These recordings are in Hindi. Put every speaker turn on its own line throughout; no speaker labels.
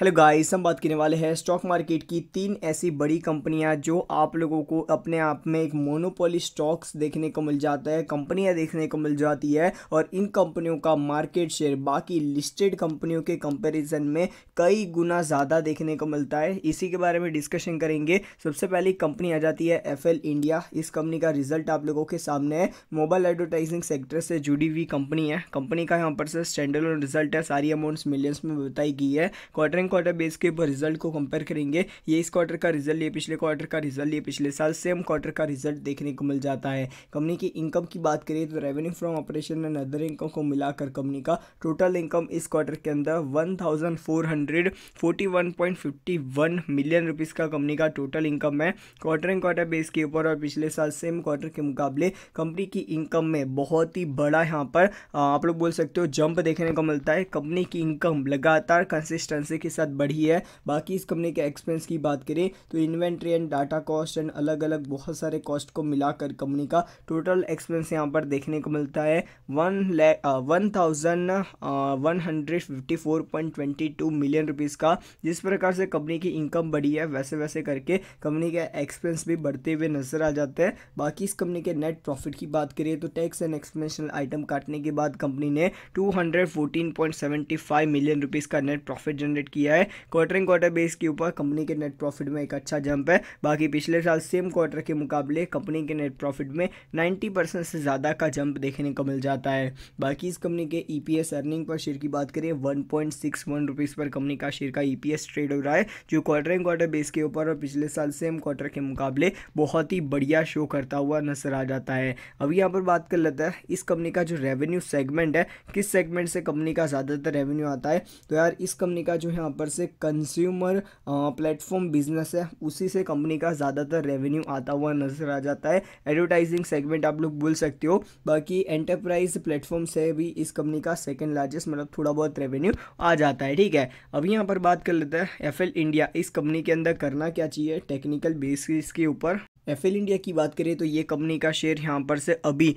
हेलो गाइस हम बात करने वाले हैं स्टॉक मार्केट की तीन ऐसी बड़ी कंपनियां जो आप लोगों को अपने आप में एक मोनोपोली स्टॉक्स देखने को मिल जाता है कंपनियां देखने को मिल जाती है और इन कंपनियों का मार्केट शेयर बाकी लिस्टेड कंपनियों के कंपैरिजन में कई गुना ज़्यादा देखने को मिलता है इसी के बारे में डिस्कशन करेंगे सबसे पहले कंपनी आ जाती है एफ इंडिया इस कंपनी का रिजल्ट आप लोगों के सामने है मोबाइल एडवर्टाइजिंग सेक्टर से जुड़ी हुई कंपनी है कंपनी का यहाँ पर से स्टैंडर्ड रिजल्ट है सारी अमाउंट्स मिलियंस में बताई गई है क्वार्टरिंग सेकंड क्वार्टर बेस के ऊपर रिजल्ट को कंपेयर करेंगे ये इस क्वार्टर का रिजल्ट ये पिछले क्वार्टर का रिजल्ट ये पिछले साल सेम क्वार्टर का रिजल्ट देखने को मिल जाता है कंपनी की इनकम की बात करें तो revenue from operation and other income को मिलाकर कंपनी का टोटल इनकम इस क्वार्टर के अंदर वन वन मिलियन रुपीज़ का कंपनी का टोटल इनकम है क्वार्टर एंड क्वार्टर बेस के ऊपर और पिछले साल सेम क्वार्टर के मुकाबले कंपनी की इनकम में बहुत ही बड़ा यहाँ पर आप लोग बोल सकते हो जंप देखने को मिलता है कंपनी की इनकम लगातार कंसिस्टेंसी के साथ बढ़ी है बाकी इस कंपनी के एक्सपेंस की बात करें तो inventory and data cost and अलग अलग बहुत सारे कॉस्ट को मिलाकर कंपनी का टोटल एक्सपेंस यहाँ पर देखने को मिलता है one lakh one thousand one hundred fifty four point twenty two million rupees का जिस प्रकार से कंपनी की इनकम बढ़ी है वैसे वैसे करके कंपनी के एक्सपेंस भी बढ़ते हुए नजर आ जाते हैं बाकी इस कंपनी के नेट प्रॉफिट की बात करें तो टैक्स एंड एक्सपेंशनल आइटम काटने के बाद कंपनी ने 214.75 मिलियन रुपीज़ का नेट प्रॉफिट जनरेट किया किया है क्वार्टर एंड क्वार्टर बेस के ऊपर कंपनी के नेट प्रॉफिट में एक अच्छा जंप है बाकी पिछले साल सेम क्वार्टर के मुकाबले कंपनी के नेट प्रॉफिट में 90 परसेंट से ज़्यादा का जंप देखने को मिल जाता है बाकी इस कंपनी के ई अर्निंग पर शेयर की बात करें वन पॉइंट पर कंपनी का शेयर का ई e ट्रेड हो रहा है जो क्वार्टर एंड क्वार्टर बेस के ऊपर और पिछले साल सेम क्वार्टर के मुकाबले बहुत ही बढ़िया शो करता हुआ नजर आ जाता है अब यहाँ पर बात कर लेते हैं इस कंपनी का जो रेवेन्यू सेगमेंट है किस सेगमेंट से कंपनी का ज़्यादातर रेवेन्यू आता है तो यार इस कंपनी का जो यहाँ पर से कंज्यूमर प्लेटफॉर्म बिजनेस है उसी से कंपनी का ज़्यादातर रेवेन्यू आता हुआ नज़र आ जाता है एडवर्टाइजिंग सेगमेंट आप लोग बोल सकते हो बाकी एंटरप्राइज प्लेटफॉर्म से भी इस कंपनी का सेकेंड लार्जेस्ट मतलब थोड़ा बहुत रेवेन्यू आ जाता है ठीक है अब यहाँ पर बात कर लेते हैं एफ इंडिया इस कंपनी के अंदर करना क्या चाहिए टेक्निकल बेसिस के ऊपर एफ इंडिया की बात करें तो ये कंपनी का शेयर यहाँ पर से अभी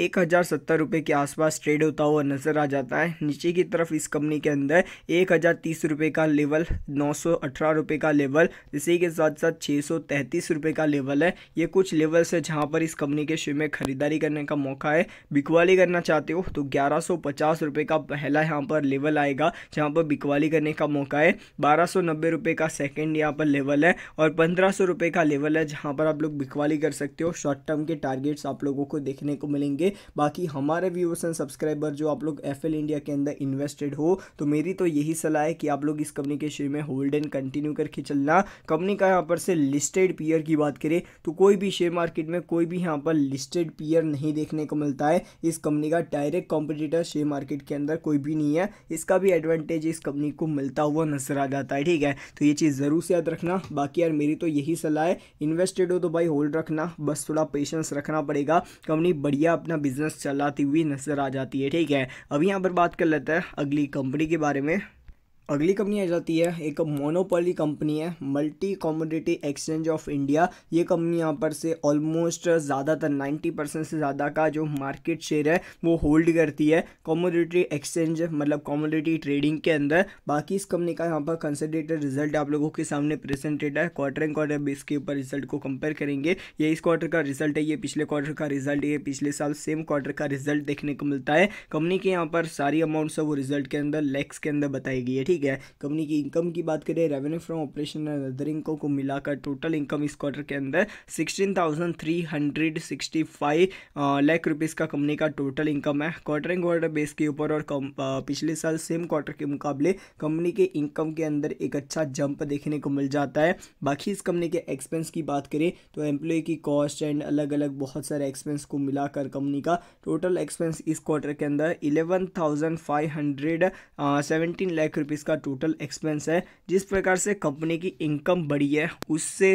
एक हज़ार सत्तर रुपये के आसपास ट्रेड होता हुआ नज़र आ जाता है नीचे की तरफ इस कंपनी के अंदर एक हज़ार तीस रुपये का लेवल नौ सौ अठारह रुपये का लेवल इसी के साथ साथ छः सौ तैंतीस रुपये का लेवल है ये कुछ लेवल्स है जहाँ पर इस कंपनी के शेयर में खरीदारी करने का मौका है बिकवाली करना चाहते हो तो ग्यारह सौ पचास रुपये का पहला यहाँ पर लेवल आएगा जहाँ पर बिकवाली करने का मौका है बारह सौ नब्बे रुपये का सेकेंड यहाँ पर लेवल है और पंद्रह सौ रुपये का लेवल है जहाँ पर आप लोग लोग बिकवाली कर सकते हो शॉर्ट टर्म के टारगेट्स आप लोगों को देखने को मिलेंगे बाकी हमारे व्यूअर्स एंड सब्सक्राइबर जो आप लोग एफ इंडिया के अंदर इन्वेस्टेड हो तो मेरी तो यही सलाह है कि आप लोग इस कंपनी के शेयर में होल्ड एंड कंटिन्यू करके चलना कंपनी का यहाँ पर से लिस्टेड पीयर की बात करें तो कोई भी शेयर मार्केट में कोई भी यहाँ पर लिस्टेड पीयर नहीं देखने को मिलता है इस कंपनी का डायरेक्ट कॉम्पिटिटर शेयर मार्केट के अंदर कोई भी नहीं है इसका भी एडवांटेज इस कंपनी को मिलता हुआ नजर आ जाता है ठीक है तो ये चीज़ ज़रूर से याद रखना बाकी यार मेरी तो यही सलाह है इन्वेस्टेड हो तो भाई होल्ड रखना बस थोड़ा पेशेंस रखना पड़ेगा कंपनी बढ़िया अपना बिजनेस चलाती हुई नजर आ जाती है ठीक है अब यहाँ पर बात कर लेते हैं अगली कंपनी के बारे में अगली कंपनी आ जाती है एक मोनोपोली कंपनी है multi commodity exchange of India ये कंपनी यहाँ पर से ऑलमोस्ट ज़्यादातर 90 परसेंट से ज़्यादा का जो मार्केट शेयर है वो होल्ड करती है कॉमोडिटी एक्सचेंज मतलब कॉमोडिटी ट्रेडिंग के अंदर बाकी इस कंपनी का यहाँ पर कंसनट्रेटेड रिजल्ट आप लोगों के सामने प्रेजेंटेड है क्वार्टर एंड क्वार्टर बेस के ऊपर रिजल्ट को कंपेयर करेंगे ये इस क्वार्टर का रिजल्ट है ये पिछले क्वार्टर का रिजल्ट है ये पिछले साल सेम क्वार्टर का रिजल्ट देखने को मिलता है कंपनी के यहाँ पर सारी अमाउंट्स है वो रिजल्ट के अंदर लेक्स के अंदर बताई गई है ठीक ठीक है कंपनी की इनकम की बात करें revenue from operation and other income को मिलाकर टोटल इनकम इस क्वार्टर के अंदर सिक्सटीन लाख रुपीज़ का कंपनी का टोटल इनकम है क्वार्टर एंड क्वार्टर बेस के ऊपर और पिछले साल सेम क्वार्टर के मुकाबले कंपनी के इनकम के अंदर एक अच्छा जंप देखने को मिल जाता है बाकी इस कंपनी के एक्सपेंस की बात करें तो एम्प्लॉय की कॉस्ट एंड अलग अलग बहुत सारे एक्सपेंस को मिलाकर कंपनी का टोटल एक्सपेंस इस क्वार्टर के अंदर eleven thousand five hundred seventeen lakh rupees इसका टोटल एक्सपेंस है जिस प्रकार से कंपनी की इनकम बढ़ी है उससे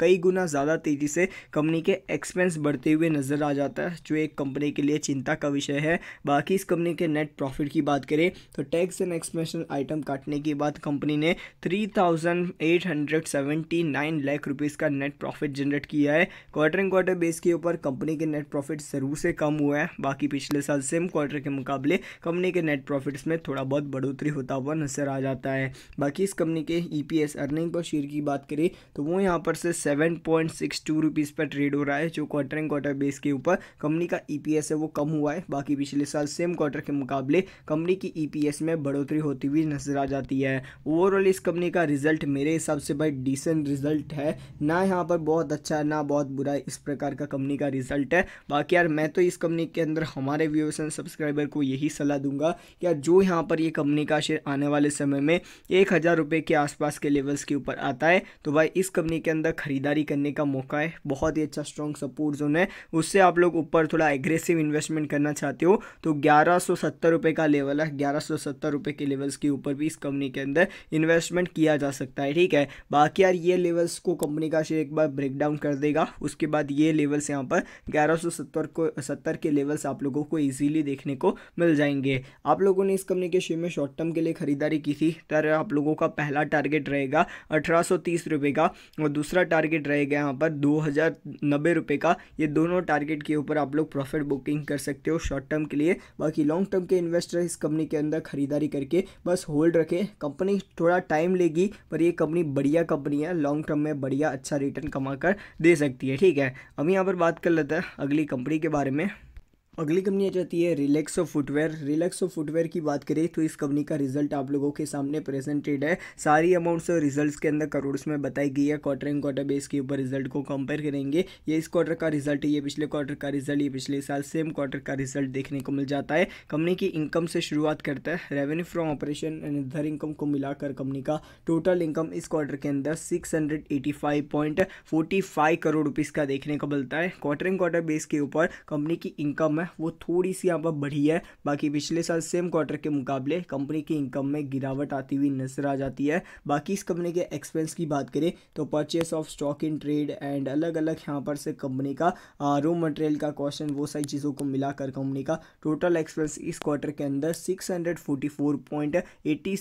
कई गुना ज़्यादा तेज़ी से कंपनी के एक्सपेंस बढ़ते हुए नज़र आ जाता है जो एक कंपनी के लिए चिंता का विषय है बाकी इस कंपनी के नेट प्रॉफिट की बात करें तो टैक्स एंड एक्सपेंशन आइटम काटने के बाद कंपनी ने three thousand eight hundred seventy nine lakh rupees का नेट प्रॉफिट जनरेट किया है क्वार्टर एंड क्वार्टर बेस के ऊपर कंपनी के नेट प्रॉफिट ज़रूर से कम हुआ है बाकी पिछले साल सेम क्वार्टर के मुकाबले कंपनी के नेट प्रॉफिट्स में थोड़ा बहुत बढ़ोतरी होता हुआ नज़र आ जाता है बाकी इस कंपनी के ईपीएस अर्निंग पर शेयर की बात करें तो वो यहाँ पर से seven point six two rupees पर ट्रेड हो रहा है जो क्वार्टर एंड क्वार्टर बेस के ऊपर कंपनी का ईपीएस e है वो कम हुआ है बाकी पिछले साल सेम क्वार्टर के मुकाबले कंपनी की एस e में बढ़ोतरी होती हुई नज़र आ जाती है ओवरऑल इस कंपनी का रिजल्ट मेरे हिसाब से भाई डिसेंट रिजल्ट है ना यहाँ पर बहुत अच्छा ना बहुत बुरा इस प्रकार का कंपनी का रिजल्ट है बाकी यार मैं तो इस कंपनी के अंदर हमारे व्यूअर्स एंड सब्सक्राइबर को यही सलाह दूंगा कि यार जो यहाँ पर ये कंपनी का शेयर आने वाले समय में एक हज़ार रुपये के आसपास के लेवल्स के ऊपर आता है तो भाई इस कंपनी के अंदर ख़रीदारी करने का मौका है बहुत ही अच्छा स्ट्रॉन्ग सपोर्ट जोन है उससे आप लोग ऊपर थोड़ा एग्रेसिव इन्वेस्टमेंट करना चाहते हो तो ग्यारह सौ सत्तर रुपये का लेवल है ग्यारह सौ सत्तर के लेवल्स के ऊपर भी इस कंपनी के अंदर इन्वेस्टमेंट किया जा सकता है ठीक है बाकी यार ये लेवल्स को कंपनी का शेयर एक बार ब्रेक डाउन कर देगा उसके बाद ये लेवल्स यहाँ पर ग्यारह सौ सत्तर को सत्तर के लेवल्स आप लोगों को ईजिली देखने को मिल जाएंगे आप लोगों ने इस कंपनी के शेयर में शॉर्ट टर्म के लिए लिए ख़रीदारी की थी तरह आप लोगों का पहला टारगेट रहेगा अठारह सौ का और दूसरा टारगेट रहेगा यहाँ पर दो हज़ार का ये दोनों टारगेट के ऊपर आप लोग प्रॉफिट बुकिंग कर सकते हो शॉर्ट टर्म के लिए बाकी लॉन्ग टर्म के इन्वेस्टर इस कंपनी के अंदर खरीदारी करके बस होल्ड रखें कंपनी थोड़ा टाइम लेगी पर ये कंपनी बढ़िया कंपनी है लॉन्ग टर्म में बढ़िया अच्छा रिटर्न कमा कर दे सकती है ठीक है अब यहाँ पर बात कर लेते हैं अगली कंपनी के बारे में अगली कंपनी आ जाती है रिलैक्सो फुटवेयर रिलैक्सो फुटवेयर की बात करें तो इस कंपनी का रिजल्ट आप लोगों के सामने प्रेजेंटेड है सारी अमाउंट्स और रिजल्ट्स के अंदर करोड़ में बताई गई है क्वार्टर एंड क्वार्टर बेस के ऊपर रिजल्ट को कंपेयर करेंगे ये इस क्वार्टर का रिजल्ट है ये पिछले क्वार्टर का रिजल्ट ये पिछले साल सेम क्वार्टर का रिजल्ट देखने को मिल जाता है कंपनी की इनकम से शुरुआत करता है revenue from operation and other income को मिलाकर कंपनी का टोटल इनकम इस क्वार्टर के अंदर सिक्स करोड़ रुपीज़ का देखने को मिलता है क्वार्टर एंड क्वार्टर बेस के ऊपर कंपनी की इनकम है वो थोड़ी सी यहाँ पर बढ़ी है बाकी पिछले साल सेम क्वार्टर के मुकाबले कंपनी की इनकम में गिरावट आती हुई नजर आ जाती है बाकी इस कंपनी के एक्सपेंस की बात करें तो purchase of stock in trade and अलग अलग यहाँ पर से कंपनी का रो मटेरियल का क्वेश्चन वो सारी चीज़ों को मिलाकर कंपनी का टोटल एक्सपेंस इस क्वार्टर के अंदर six hundred forty four point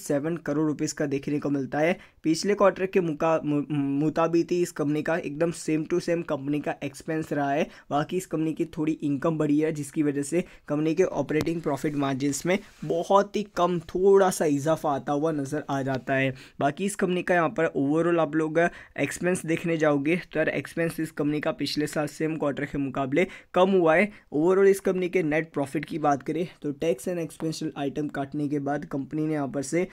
seven crore rupees का देखने को मिलता है पिछले क्वार्टर के मुताबिक मुताबिक इस कंपनी का एकदम सेम टू सेम कंपनी का एक्सपेंस रहा है बाकी इस कंपनी की थोड़ी इनकम बढ़ी है जिसकी की वजह से कंपनी के ऑपरेटिंग प्रॉफिट मार्जिन में बहुत ही कम थोड़ा सा इजाफा आता हुआ नज़र आ जाता है बाकी इस कंपनी का यहाँ पर ओवरऑल आप लोग एक्सपेंस देखने जाओगे तो यार एक्सपेंस इस कंपनी का पिछले साल सेम क्वार्टर के मुकाबले कम हुआ है ओवरऑल इस कंपनी के नेट प्रॉफिट की बात करें तो टैक्स एंड एक्सपेंशल आइटम काटने के बाद कंपनी ने यहाँ पर से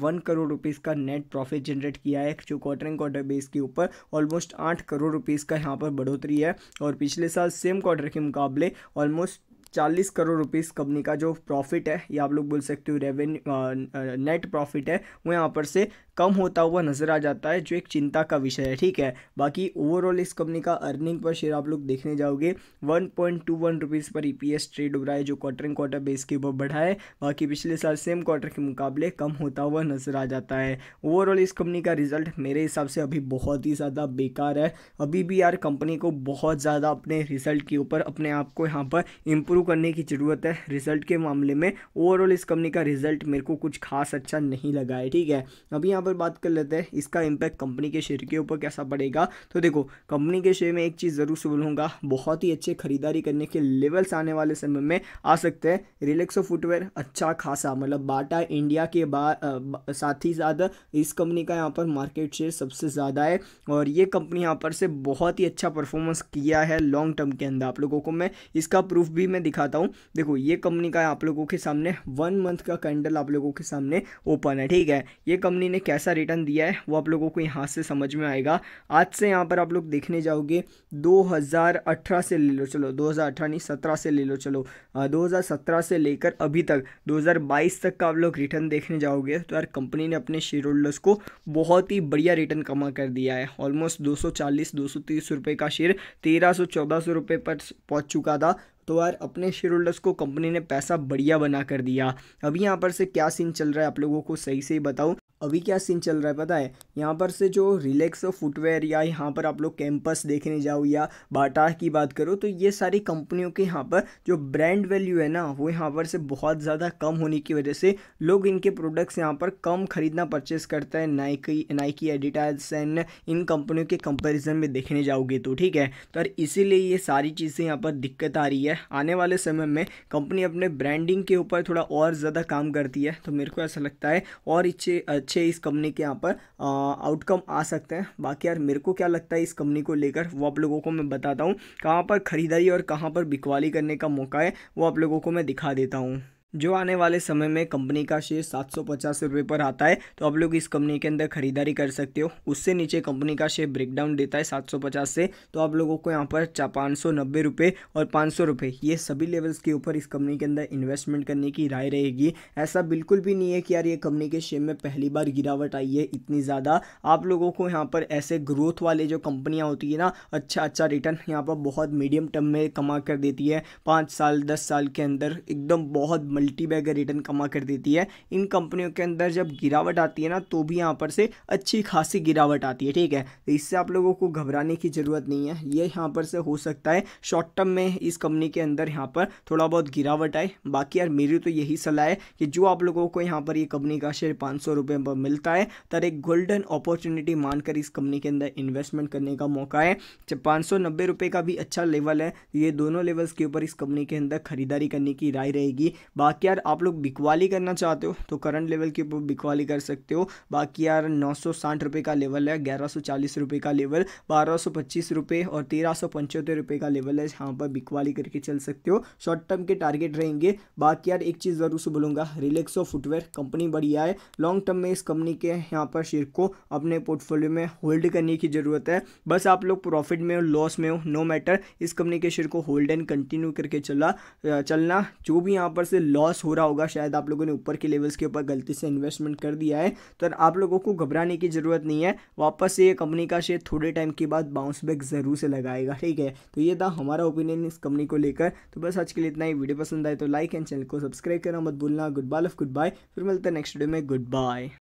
वन करोड़ रुपीज़ का नेट प्रॉफिट जनरेट किया है जो क्वार्टर एंड क्वार्टर बेस के ऊपर ऑलमोस्ट आठ करोड़ रुपीज़ का यहाँ पर बढ़ोतरी है और पिछले साल सेम क्वार्टर के मुकाबले ऑलमोस्ट चालीस करोड़ रुपीस कंपनी का जो प्रॉफिट है या आप लोग बोल सकते हो रेवेन्यू नेट प्रॉफिट है वो यहाँ पर से कम होता हुआ नज़र आ जाता है जो एक चिंता का विषय है ठीक है बाकी ओवरऑल इस कंपनी का अर्निंग पर शेयर आप लोग देखने जाओगे one point two one rupees पर ई ट्रेड हो रहा है जो क्वार्टर एंड क्वार्टर बेस के ऊपर बढ़ा है बाकी पिछले साल सेम क्वार्टर के मुकाबले कम होता हुआ नज़र आ जाता है ओवरऑल इस कंपनी का रिजल्ट मेरे हिसाब से अभी बहुत ही ज़्यादा बेकार है अभी भी यार कंपनी को बहुत ज़्यादा अपने रिजल्ट के ऊपर अपने आप को यहाँ पर इम्प्रूव करने की ज़रूरत है रिजल्ट के मामले में ओवरऑल इस कंपनी का रिजल्ट मेरे को कुछ खास अच्छा नहीं लगा है ठीक है अभी पर बात कर लेते हैं इसका इम्पैक्ट कंपनी के शेयर के ऊपर कैसा पड़ेगा तो देखो कंपनी के शेयर में एक चीज़ ज़रूर से बोलूँगा बहुत ही अच्छे खरीदारी करने के लेवल्स आने वाले समय में आ सकते हैं रिलेक्सो फुटवेयर अच्छा खासा मतलब बाटा इंडिया के बाद साथ ही साथ इस कंपनी का यहाँ पर मार्केट शेयर सबसे ज़्यादा है और ये कंपनी यहाँ पर से बहुत ही अच्छा परफॉर्मेंस किया है लॉन्ग टर्म के अंदर आप लोगों को मैं इसका प्रूफ भी मैं दिखाता हूँ देखो ये कंपनी का आप लोगों के सामने वन मंथ का कैंडल आप लोगों के सामने ओपन है ठीक है ये कंपनी ने कैसा रिटर्न दिया है वो आप लोगों को यहाँ से समझ में आएगा आज से यहाँ पर आप लोग देखने जाओगे 2018 से ले लो चलो 2018 नहीं 17 से ले लो चलो 2017 से लेकर अभी तक 2022 तक का आप लोग रिटर्न देखने जाओगे तो यार कंपनी ने अपने शेयर होल्डर्स को बहुत ही बढ़िया रिटर्न कमा कर दिया है ऑलमोस्ट दो सौ चालीस का शेयर तेरह सौ पर पहुँच चुका था तो यार अपने शेयर होल्डर्स को कंपनी ने पैसा बढ़िया बना कर दिया अभी यहाँ पर से क्या सीन चल रहा है आप लोगों को सही से ही बताऊँ अभी क्या सीन चल रहा है पता है यहाँ पर से जो रिलैक्स फुटवेयर या यहाँ पर आप लोग कैंपस देखने जाओ या बाटा की बात करो तो ये सारी कंपनियों के यहाँ पर जो ब्रांड वैल्यू है ना वो यहाँ पर से बहुत ज़्यादा कम होने की वजह से लोग इनके प्रोडक्ट्स यहाँ पर कम खरीदना परचेस करते हैं नाइकी नाइकी एडिटास एंड इन कंपनियों के कंपेरिजन में देखने जाओगे तो ठीक है तो इसीलिए ये सारी चीज़ें यहाँ पर दिक्कत आ रही है आने वाले समय में कंपनी अपने ब्रांडिंग के ऊपर थोड़ा और ज़्यादा काम करती है तो मेरे को ऐसा लगता है और इच्छे अच्छे इस कंपनी के यहाँ पर आउटकम आ सकते हैं बाकी यार मेरे को क्या लगता है इस कंपनी को लेकर वो आप लोगों को मैं बताता हूँ कहाँ पर ख़रीदारी और कहाँ पर बिकवाली करने का मौका है वो आप लोगों को मैं दिखा देता हूँ जो आने वाले समय में कंपनी का शेयर सात सौ पचास रुपये पर आता है तो आप लोग इस कंपनी के अंदर खरीदारी कर सकते हो उससे नीचे कंपनी का शेयर ब्रेकडाउन देता है सात सौ पचास से तो आप लोगों को यहाँ पर पाँच सौ नब्बे रुपये और पाँच सौ रुपये ये सभी लेवल्स के ऊपर इस कंपनी के अंदर इन्वेस्टमेंट करने की राय रहेगी ऐसा बिल्कुल भी नहीं है कि यार ये कंपनी के शेयर में पहली बार गिरावट आई है इतनी ज़्यादा आप लोगों को यहाँ पर ऐसे ग्रोथ वाले जो कंपनियाँ होती है ना अच्छा अच्छा रिटर्न यहाँ पर बहुत मीडियम टर्म में कमा कर देती है पाँच साल दस साल के अंदर एकदम बहुत मल्टी बैग रिटर्न कमा कर देती है इन कंपनियों के अंदर जब गिरावट आती है ना तो भी यहाँ पर से अच्छी खासी गिरावट आती है ठीक है तो इससे आप लोगों को घबराने की ज़रूरत नहीं है ये यहाँ पर से हो सकता है शॉर्ट टर्म में इस कंपनी के अंदर यहाँ पर थोड़ा बहुत गिरावट आए बाकी यार मेरी तो यही सलाह है कि जो आप लोगों को यहाँ पर ये कंपनी का शेयर पाँच सौ रुपये पर मिलता है तर एक गोल्डन अपॉर्चुनिटी मानकर इस कंपनी के अंदर इन्वेस्टमेंट करने का मौका है जब पाँच सौ नब्बे रुपये का भी अच्छा लेवल है ये दोनों लेवल्स के ऊपर इस कंपनी के अंदर खरीदारी करने की राय रहेगी बाकी बाकी यार आप लोग बिकवाली करना चाहते हो तो करंट लेवल के ऊपर बिकवाली कर सकते हो बाकी यार नौ सौ साठ का लेवल है ग्यारह सौ चालीस रुपये का लेवल बारह सौ पच्चीस रुपये और तेरह सौ पंचहत्तर का लेवल है यहाँ पर बिकवाली करके चल सकते हो शॉर्ट टर्म के टारगेट रहेंगे बाकी यार एक चीज़ ज़रूर से बोलूँगा रिलेक्सो फुटवेयर कंपनी बढ़िया है लॉन्ग टर्म में इस कंपनी के यहाँ पर शेयर को अपने पोर्टफोलियो में होल्ड करने की ज़रूरत है बस आप लोग प्रॉफिट में हो लॉस में हो नो मैटर इस कंपनी के शेयर को होल्ड एंड कंटिन्यू करके चला चलना जो भी यहाँ पर से लॉस हो रहा होगा शायद आप लोगों ने ऊपर के लेवल्स के ऊपर गलती से इन्वेस्टमेंट कर दिया है तो आप लोगों को घबराने की ज़रूरत नहीं है वापस से ये कंपनी का शेयर थोड़े टाइम के बाद बाउंस बैक ज़रूर से लगाएगा ठीक है तो ये था हमारा ओपिनियन इस कंपनी को लेकर तो बस आज के लिए इतना ही वीडियो पसंद आए तो लाइक एंड चैनल को सब्सक्राइब करना मत भूलना goodbye of goodbye फिर मिलते हैं नेक्स्ट वीडियो में गुड बाय